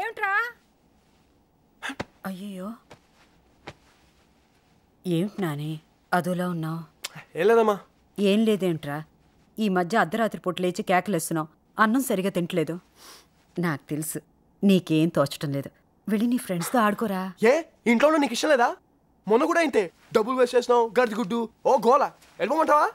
ఏమిట్రా అయ్యో ఏమిటి నాని అదోలా ఉన్నావు ఏం లేదమ్మా ఏం లేదేంట్రా ఈ మధ్య అర్ధరాత్రి పూట లేచి కేకలేస్తున్నావు అన్నం సరిగా తింటలేదు నాకు తెలుసు నీకేం తోచటం లేదు వెళ్ళి నీ ఫ్రెండ్స్తో ఆడుకోరా ఏ ఇంట్లో నీకు ఇష్టం లేదా మొన్న కూడా అయితే డబ్బులు వేసేసినావు చేసినావు గుడ్డు ఓ గోల వెళ్ళిపోమంటావా